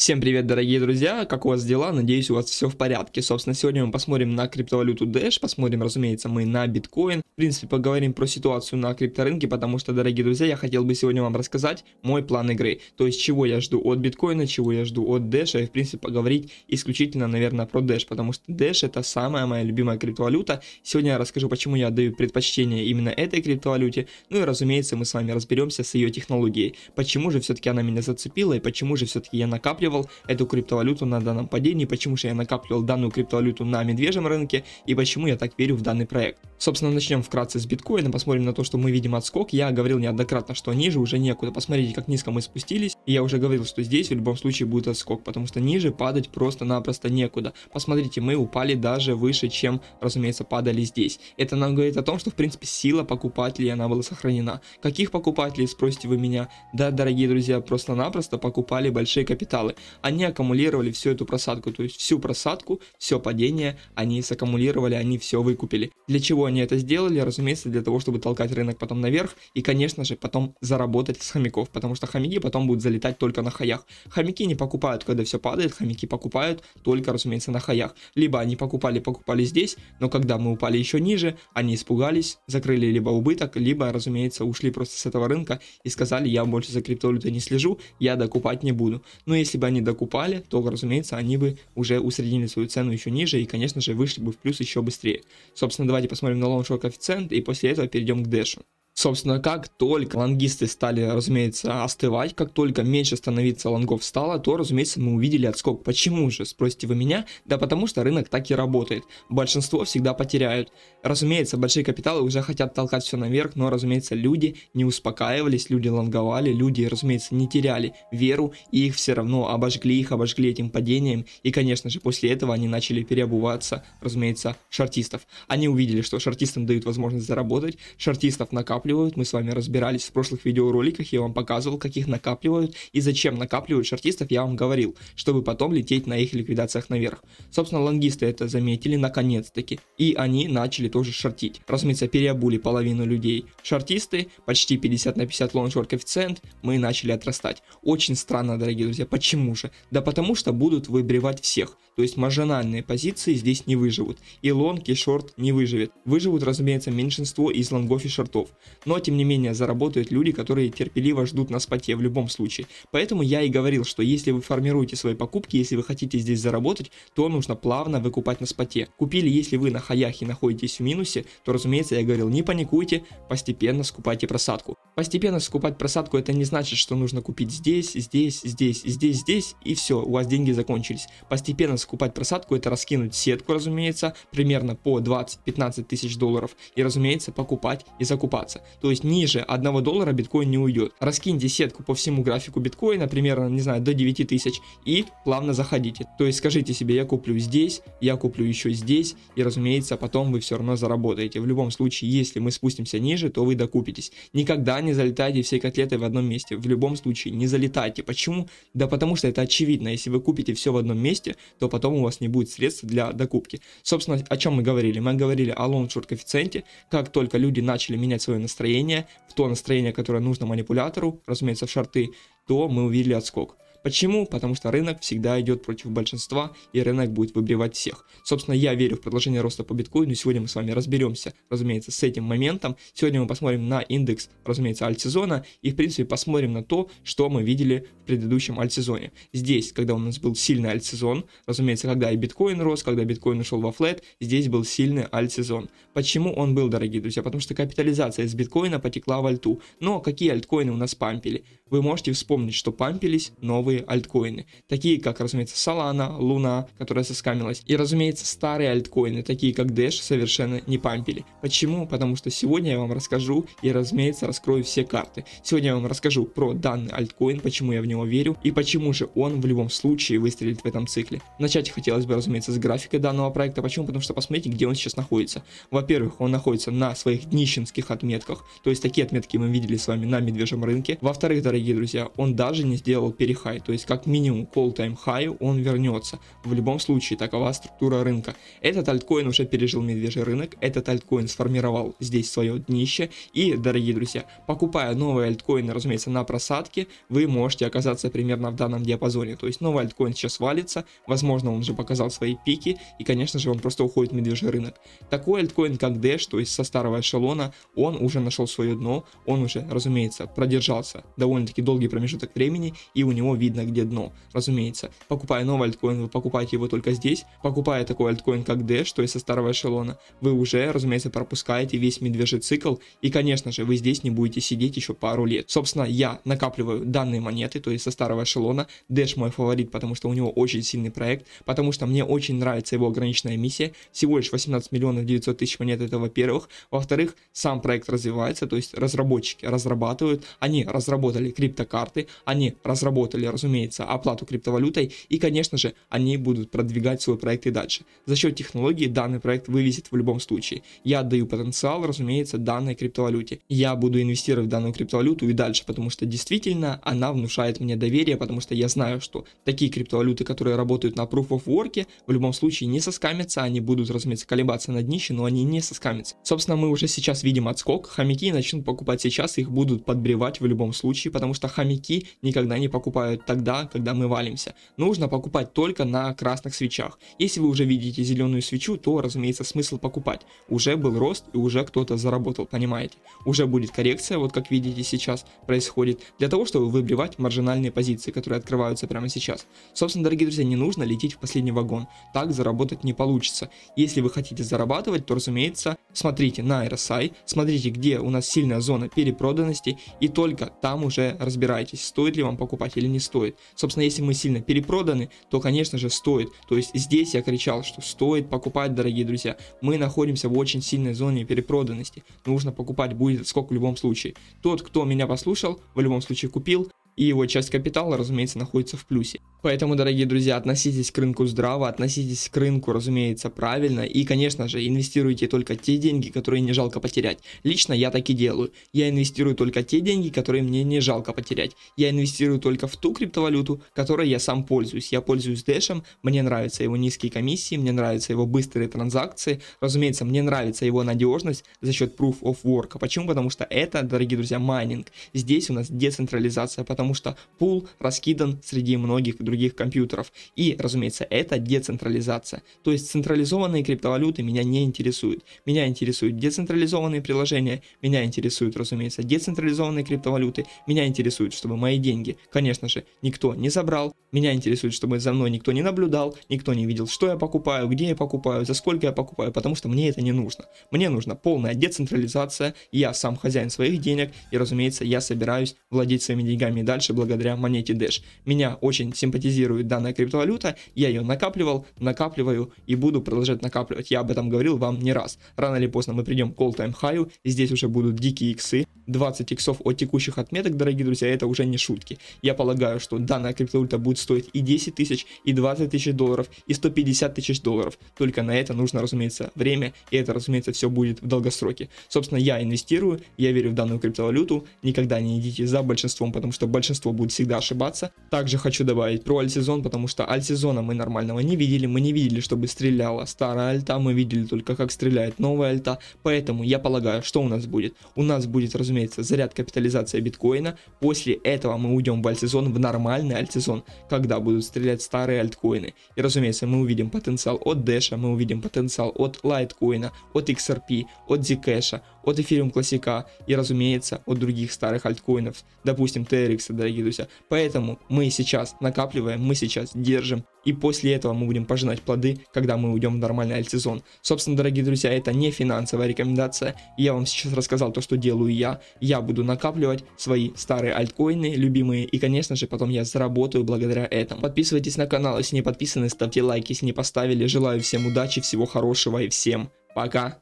Всем привет, дорогие друзья, как у вас дела? Надеюсь, у вас все в порядке. Собственно, сегодня мы посмотрим на криптовалюту Dash, посмотрим, разумеется, мы на биткоин. В принципе, поговорим про ситуацию на крипторынке, потому что, дорогие друзья, я хотел бы сегодня вам рассказать мой план игры. То есть, чего я жду от биткоина, чего я жду от Dash, и, в принципе, поговорить исключительно, наверное, про Dash, потому что Dash это самая моя любимая криптовалюта. Сегодня я расскажу, почему я даю предпочтение именно этой криптовалюте. Ну и, разумеется, мы с вами разберемся с ее технологией. Почему же все-таки она меня зацепила и почему же все-таки я накапливаю накапливал эту криптовалюту на данном падении, почему же я накапливал данную криптовалюту на медвежьем рынке и почему я так верю в данный проект. Собственно, начнем вкратце с биткоина, посмотрим на то, что мы видим отскок. Я говорил неоднократно, что ниже уже некуда. Посмотрите, как низко мы спустились. И я уже говорил, что здесь в любом случае будет отскок, потому что ниже падать просто-напросто некуда. Посмотрите, мы упали даже выше, чем, разумеется, падали здесь. Это нам говорит о том, что, в принципе, сила покупателей, она была сохранена. Каких покупателей, спросите вы меня? Да, дорогие друзья, просто-напросто покупали большие капиталы они аккумулировали всю эту просадку, то есть всю просадку, все падение они саккумулировали, они все выкупили. Для чего они это сделали? Разумеется, для того, чтобы толкать рынок потом наверх и, конечно же, потом заработать с хомяков, потому что хомяки потом будут залетать только на хаях. Хомяки не покупают, когда все падает, хомяки покупают только, разумеется, на хаях. Либо они покупали, покупали здесь, но когда мы упали еще ниже, они испугались, закрыли либо убыток, либо, разумеется, ушли просто с этого рынка и сказали, я больше за криптовалютой не слежу, я докупать не буду. Но если бы они докупали, то, разумеется, они бы уже усреднили свою цену еще ниже и, конечно же, вышли бы в плюс еще быстрее. Собственно, давайте посмотрим на лоншор коэффициент и после этого перейдем к дэшу. Собственно, как только лонгисты стали, разумеется, остывать, как только меньше становиться лонгов стало, то, разумеется, мы увидели отскок. Почему же, спросите вы меня? Да потому что рынок так и работает. Большинство всегда потеряют. Разумеется, большие капиталы уже хотят толкать все наверх, но, разумеется, люди не успокаивались, люди лонговали, люди, разумеется, не теряли веру, и их все равно обожгли, их обожгли этим падением, и, конечно же, после этого они начали переобуваться, разумеется, шортистов. Они увидели, что шортистам дают возможность заработать, Шортистов накапливают, накапливают. Мы с вами разбирались в прошлых видеороликах, я вам показывал, как их накапливают и зачем накапливают шортистов, я вам говорил, чтобы потом лететь на их ликвидациях наверх. Собственно, лонгисты это заметили наконец-таки, и они начали тоже шортить. Разумеется, переобули половину людей. Шортисты, почти 50 на 50 лонг-шорт коэффициент, мы начали отрастать. Очень странно, дорогие друзья, почему же? Да потому что будут выбривать всех. То есть маржинальные позиции здесь не выживут. И лонг, и шорт не выживет. Выживут, разумеется, меньшинство из лонгов и шортов. Но, тем не менее, заработают люди, которые терпеливо ждут на споте в любом случае. Поэтому я и говорил, что если вы формируете свои покупки, если вы хотите здесь заработать, то нужно плавно выкупать на споте. Купили, если вы на хаях и находитесь в минусе, то, разумеется, я говорил, не паникуйте, постепенно скупайте просадку. Постепенно скупать просадку это не значит, что нужно купить здесь, здесь, здесь, здесь, здесь и все, у вас деньги закончились. Постепенно скупать скупать просадку, это раскинуть сетку, разумеется, примерно по 20-15 тысяч долларов. И, разумеется, покупать и закупаться. То есть ниже 1 доллара биткоин не уйдет. Раскиньте сетку по всему графику биткоина, примерно, не знаю, до 9 тысяч. И плавно заходите. То есть скажите себе, я куплю здесь, я куплю еще здесь. И, разумеется, потом вы все равно заработаете. В любом случае, если мы спустимся ниже, то вы докупитесь. Никогда не залетайте всей котлетой в одном месте. В любом случае, не залетайте. Почему? Да потому что это очевидно. Если вы купите все в одном месте, то потом у вас не будет средств для докупки. Собственно, о чем мы говорили? Мы говорили о лонг-шорт коэффициенте, как только люди начали менять свое настроение, в то настроение, которое нужно манипулятору, разумеется, в шарты, то мы увидели отскок. Почему? Потому что рынок всегда идет против большинства, и рынок будет выбивать всех. Собственно, я верю в продолжение роста по биткоину, и сегодня мы с вами разберемся, разумеется, с этим моментом. Сегодня мы посмотрим на индекс, разумеется, альтсезона, и, в принципе, посмотрим на то, что мы видели в предыдущем альтсезоне. Здесь, когда у нас был сильный альтсезон, разумеется, когда и биткоин рос, когда биткоин ушел во флет, здесь был сильный альтсезон. Почему он был, дорогие друзья? Потому что капитализация из биткоина потекла в альту. Но какие альткоины у нас пампили? Вы можете вспомнить, что пампились новые новые альткоины, такие как, разумеется, Solana, Луна, которая соскамилась, и, разумеется, старые альткоины, такие как Dash, совершенно не пампили. Почему? Потому что сегодня я вам расскажу и, разумеется, раскрою все карты. Сегодня я вам расскажу про данный альткоин, почему я в него верю и почему же он в любом случае выстрелит в этом цикле. Начать хотелось бы, разумеется, с графика данного проекта. Почему? Потому что посмотрите, где он сейчас находится. Во-первых, он находится на своих днищенских отметках, то есть такие отметки мы видели с вами на медвежьем рынке. Во-вторых, дорогие друзья, он даже не сделал перехай high, то есть как минимум к all-time high он вернется. В любом случае, такова структура рынка. Этот альткоин уже пережил медвежий рынок, этот альткоин сформировал здесь свое днище. И, дорогие друзья, покупая новые альткоины, разумеется, на просадке, вы можете оказаться примерно в данном диапазоне. То есть новый альткоин сейчас валится, возможно, он уже показал свои пики, и, конечно же, он просто уходит в медвежий рынок. Такой альткоин, как Dash, то есть со старого эшелона, он уже нашел свое дно, он уже, разумеется, продержался довольно-таки долгий промежуток времени, и у него вид видно, где дно, разумеется. Покупая новый альткоин, вы покупаете его только здесь. Покупая такой альткоин, как D, то есть со старого эшелона, вы уже, разумеется, пропускаете весь медвежий цикл. И, конечно же, вы здесь не будете сидеть еще пару лет. Собственно, я накапливаю данные монеты, то есть со старого эшелона. Dash мой фаворит, потому что у него очень сильный проект, потому что мне очень нравится его ограниченная миссия. Всего лишь 18 миллионов 900 тысяч монет, это во-первых. Во-вторых, сам проект развивается, то есть разработчики разрабатывают, они разработали криптокарты, они разработали, разумеется, оплату криптовалютой, и, конечно же, они будут продвигать свой проект и дальше. За счет технологии данный проект вывезет в любом случае. Я отдаю потенциал, разумеется, данной криптовалюте. Я буду инвестировать в данную криптовалюту и дальше, потому что действительно она внушает мне доверие, потому что я знаю, что такие криптовалюты, которые работают на Proof of Work, в любом случае не соскамятся, они будут, разумеется, колебаться на днище, но они не соскамятся. Собственно, мы уже сейчас видим отскок, хомяки начнут покупать сейчас, их будут подбревать в любом случае, потому что хомяки никогда не покупают тогда, когда мы валимся. Нужно покупать только на красных свечах. Если вы уже видите зеленую свечу, то, разумеется, смысл покупать. Уже был рост и уже кто-то заработал, понимаете? Уже будет коррекция, вот как видите сейчас происходит, для того, чтобы выбивать маржинальные позиции, которые открываются прямо сейчас. Собственно, дорогие друзья, не нужно лететь в последний вагон. Так заработать не получится. Если вы хотите зарабатывать, то, разумеется, смотрите на RSI, смотрите, где у нас сильная зона перепроданности, и только там уже разбирайтесь, стоит ли вам покупать или не стоит стоит. Собственно, если мы сильно перепроданы, то, конечно же, стоит. То есть здесь я кричал, что стоит покупать, дорогие друзья. Мы находимся в очень сильной зоне перепроданности. Нужно покупать будет сколько в любом случае. Тот, кто меня послушал, в любом случае купил и его часть капитала, разумеется, находится в плюсе. Поэтому, дорогие друзья, относитесь к рынку здраво, относитесь к рынку, разумеется, правильно, и, конечно же, инвестируйте только те деньги, которые не жалко потерять. Лично я так и делаю. Я инвестирую только те деньги, которые мне не жалко потерять. Я инвестирую только в ту криптовалюту, которой я сам пользуюсь. Я пользуюсь Дэшем, мне нравятся его низкие комиссии, мне нравятся его быстрые транзакции, разумеется, мне нравится его надежность за счет Proof of Work. Почему? Потому что это, дорогие друзья, майнинг. Здесь у нас децентрализация потока потому что пул раскидан среди многих других компьютеров. И, разумеется, это децентрализация. То есть централизованные криптовалюты меня не интересуют. Меня интересуют децентрализованные приложения, меня интересуют, разумеется, децентрализованные криптовалюты, меня интересует, чтобы мои деньги, конечно же, никто не забрал, меня интересует, чтобы за мной никто не наблюдал, никто не видел, что я покупаю, где я покупаю, за сколько я покупаю, потому что мне это не нужно. Мне нужна полная децентрализация, я сам хозяин своих денег, и, разумеется, я собираюсь владеть своими деньгами дальше благодаря монете Dash. Меня очень симпатизирует данная криптовалюта, я ее накапливал, накапливаю и буду продолжать накапливать. Я об этом говорил вам не раз. Рано или поздно мы придем к all-time high, здесь уже будут дикие иксы, 20 иксов от текущих отметок, дорогие друзья, это уже не шутки. Я полагаю, что данная криптовалюта будет стоить и 10 тысяч, и 20 тысяч долларов, и 150 тысяч долларов. Только на это нужно, разумеется, время, и это, разумеется, все будет в долгосроке. Собственно, я инвестирую, я верю в данную криптовалюту, никогда не идите за большинством, потому что большинство будет всегда ошибаться. Также хочу добавить про альтсезон, потому что альтсезона мы нормального не видели, мы не видели, чтобы стреляла старая альта, мы видели только как стреляет новая альта, поэтому я полагаю, что у нас будет? У нас будет, разумеется, разумеется, заряд капитализации биткоина. После этого мы уйдем в альтсезон, в нормальный альтсезон, когда будут стрелять старые альткоины. И, разумеется, мы увидим потенциал от Дэша, мы увидим потенциал от Лайткоина, от XRP, от Zcash, от Ethereum классика и, разумеется, от других старых альткоинов, допустим, TRX, дорогие друзья. Поэтому мы сейчас накапливаем, мы сейчас держим, и после этого мы будем пожинать плоды, когда мы уйдем в нормальный альтсезон. Собственно, дорогие друзья, это не финансовая рекомендация, я вам сейчас рассказал то, что делаю я. Я буду накапливать свои старые альткоины, любимые, и, конечно же, потом я заработаю благодаря этому. Подписывайтесь на канал, если не подписаны, ставьте лайк, если не поставили. Желаю всем удачи, всего хорошего и всем пока!